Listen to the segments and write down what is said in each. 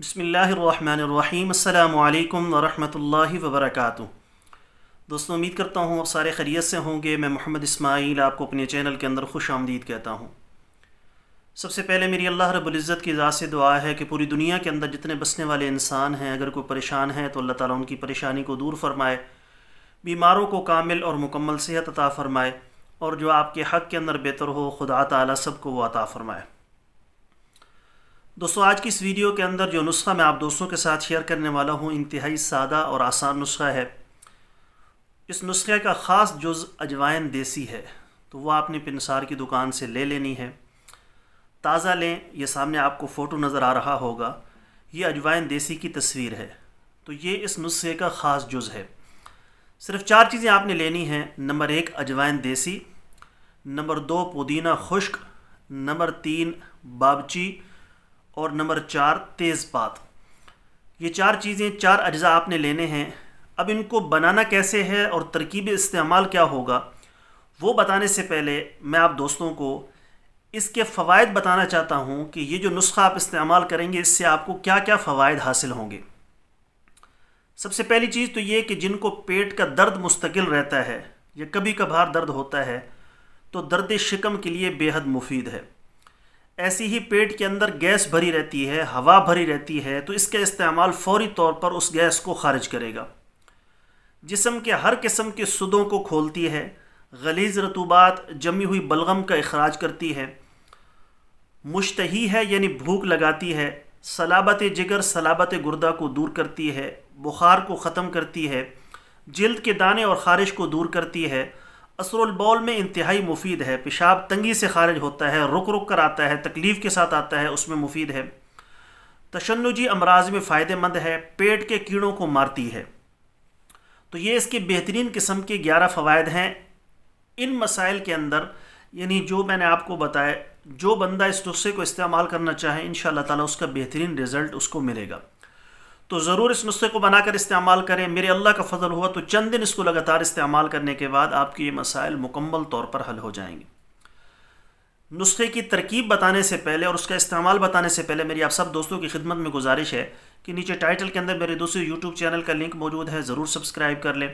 बसमिलीम अल्लाम वरहमल वबरक दोस्तों उम्मीद करता हूँ आप सारे खैरियत से होंगे मैं मोहम्मद इसमाइल आपको अपने चैनल के अंदर खुश आमदीद कहता हूँ सबसे पहले मेरी अल्लाह रबुल्ज़त की इजाज़ से दुआ है कि पूरी दुनिया के अंदर जितने बसने वाले इंसान हैं अगर कोई परेशान है तो अल्लाह ताली उनकी परेशानी को दूर फरमाए बीमारों को कामिल और मुकम्मल सेहत अता फ़रमाए और जो आपके हक़ के अंदर बेहतर हो खुदा ताली को वो अता फ़रमाए दोस्तों आज की इस वीडियो के अंदर जो नुस्खा मैं आप दोस्तों के साथ शेयर करने वाला हूँ इंतहाई सादा और आसान नुस्खा है इस नुस्खे का ख़ास जुज़ अजवाइन देसी है तो वह आपने पिनसार की दुकान से ले लेनी है ताज़ा लें यह सामने आपको फ़ोटो नज़र आ रहा होगा ये अजवाइन देसी की तस्वीर है तो ये इस नुस्खे का ख़ास जुज़ है सिर्फ चार चीज़ें आपने लेनी हैं नंबर एक अजवाइन देसी नंबर दो पुदीना खुश्क नंबर तीन बाबची और नंबर चार तेज़पात ये चार चीज़ें चार अज्जा आपने लेने हैं अब इनको बनाना कैसे है और तरकीब इस्तेमाल क्या होगा वो बताने से पहले मैं आप दोस्तों को इसके फ़वाद बताना चाहता हूँ कि ये जो नुस्खा आप इस्तेमाल करेंगे इससे आपको क्या क्या फ़वाद हासिल होंगे सबसे पहली चीज़ तो ये कि जिनको पेट का दर्द मुस्तकिल रहता है या कभी कभार दर्द होता है तो दर्द शिकम के लिए बेहद मुफीद है ऐसी ही पेट के अंदर गैस भरी रहती है हवा भरी रहती है तो इसका इस्तेमाल फौरी तौर पर उस गैस को खारिज करेगा जिसम के हर किस्म के सुदों को खोलती है गलीज रतूबात जमी हुई बलगम का अखराज करती है मुश्तही है यानी भूख लगाती है सलाबत जिगर सलाबत गुर्दा को दूर करती है बुखार को ख़त्म करती है जल्द के दाने और ख़ारिश को दूर करती है बौल में इंतहाई मुफीद है पेशाब तंगी से खारिज होता है रुक रुक कर आता है तकलीफ़ के साथ आता है उसमें मुफीद है तशनुजी अमराज में फ़ायदेमंद है पेट के कीड़ों को मारती है तो ये इसके बेहतरीन किस्म के ग्यारह फ़वाद हैं इन मसाइल के अंदर यानी जो मैंने आपको बताया जो बंदा इस नुस्खे को इस्तेमाल करना चाहे इन ताला उसका बेहतरीन रिज़ल्ट उसको मिलेगा तो ज़रूर इस नुस्खे को बनाकर इस्तेमाल करें मेरे अल्लाह का फजल हुआ तो चंद दिन इसको लगातार इस्तेमाल करने के बाद आपके ये मसाइल मुकम्मल तौर पर हल हो जाएंगे नुस्खे की तरकीब बताने से पहले और उसका इस्तेमाल बताने से पहले मेरी आप सब दोस्तों की खिदमत में गुजारिश है कि नीचे टाइटल के अंदर मेरे दूसरे यूट्यूब चैनल का लिंक मौजूद है ज़रूर सब्सक्राइब कर लें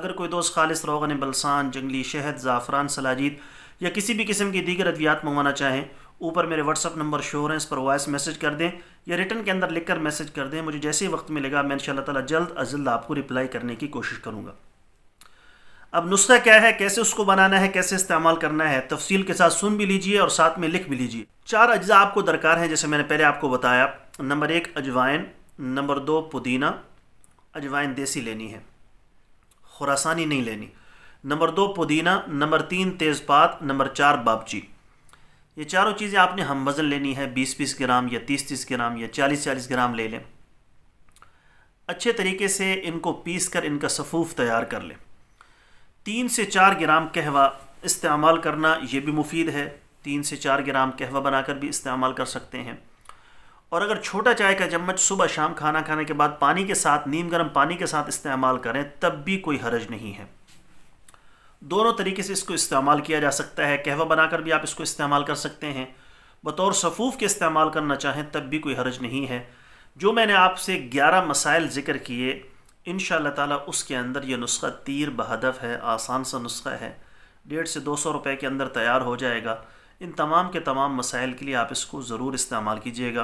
अगर कोई दोस्त खालिस रोगन बलसान जंगली शहद ज़ाफ़रान सलाजीत या किसी भी किस्म की दीगर अद्वियात मंगवाना चाहें ऊपर मेरे व्हाट्सअप नंबर शोर हैं इस पर वॉइस मैसेज कर दें या रिटर्न के अंदर लिखकर मैसेज कर दें मुझे जैसे ही वक्त मिलेगा मैं इन ताला जल्द अज जल्द आपको रिप्लाई करने की कोशिश करूँगा अब नुस्खा क्या है कैसे उसको बनाना है कैसे इस्तेमाल करना है तफसील के साथ सुन भी लीजिए और साथ में लिख भी लीजिए चार अज्जा आपको दरकार हैं जैसे मैंने पहले आपको बताया नंबर एक अजवाइन नंबर दो पुदीना अजवाइन देसी लेनी है खुरासानी नहीं लेनी नंबर दो पुदीना नंबर तीन तेज़पात नंबर चार बाबची ये चारों चीज़ें आपने हम वज़न लेनी है बीस बीस ग्राम या तीस तीस ग्राम या चालीस चालीस ग्राम ले लें अच्छे तरीके से इनको पीस कर इनका सफ़ूफ तैयार कर लें तीन से चार ग्राम कहवा इस्तेमाल करना ये भी मुफीद है तीन से चार ग्राम कहवा बनाकर भी इस्तेमाल कर सकते हैं और अगर छोटा चाय का चम्मच सुबह शाम खाना खाने के बाद पानी के साथ नीम गर्म पानी के साथ इस्तेमाल करें तब भी कोई हरज नहीं है दोनों तरीके से इसको इस्तेमाल किया जा सकता है कहवा बनाकर भी आप इसको इस्तेमाल कर सकते हैं बतौर सफ़ूफ़ के इस्तेमाल करना चाहें तब भी कोई हर्ज नहीं है जो मैंने आपसे ग्यारह मसाइल ज़िक्र किए इन ताला उसके अंदर यह नुस्खा तीर बहदफ है आसान सा नुस्खा है डेढ़ से दो सौ रुपये के अंदर तैयार हो जाएगा इन तमाम के तमाम मसाइल के लिए आप इसको ज़रूर इस्तेमाल कीजिएगा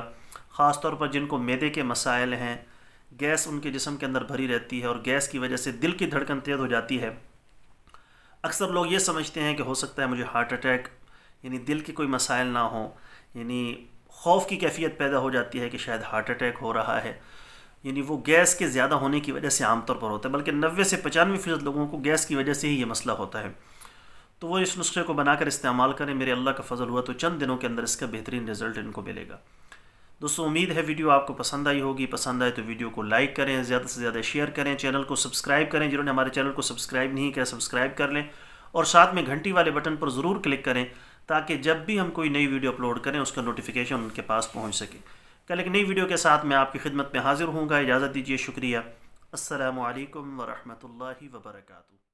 ख़ास तौर पर जिनको मैदे के मसाइल हैं गैस उनके जिसम के अंदर भरी रहती है और गैस की वजह से दिल की धड़कन तेज़ हो जाती है अक्सर लोग ये समझते हैं कि हो सकता है मुझे हार्ट अटैक यानी दिल के कोई मसाइल ना हो यानी खौफ की कैफियत पैदा हो जाती है कि शायद हार्ट अटैक हो रहा है यानी वो गैस के ज़्यादा होने की वजह से आमतौर पर होता है बल्कि नबे से पचानवे फ़ीसद लोगों को गैस की वजह से ही ये मसला होता है तो वो इस नुस्खे को बनाकर इस्तेमाल करें मेरे अल्लाह का फजल हुआ तो चंद दिनों के अंदर इसका बेहतरीन रिजल्ट इनको मिलेगा दोस्तों उम्मीद है वीडियो आपको पसंद आई होगी पसंद आए तो वीडियो को लाइक करें ज़्यादा से ज़्यादा शेयर करें चैनल को सब्सक्राइब करें जिन्होंने हमारे चैनल को सब्सक्राइब नहीं किया सब्सक्राइब कर लें और साथ में घंटी वाले बटन पर ज़रूर क्लिक करें ताकि जब भी हम कोई नई वीडियो अपलोड करें उसका नोटिफिकेशन उनके पास पहुँच सके कल एक नई वीडियो के साथ मैं आपकी खिदमत में हाजिर हूँगा इजाज़त दीजिए शुक्रिया असलकम वरहमल वर्का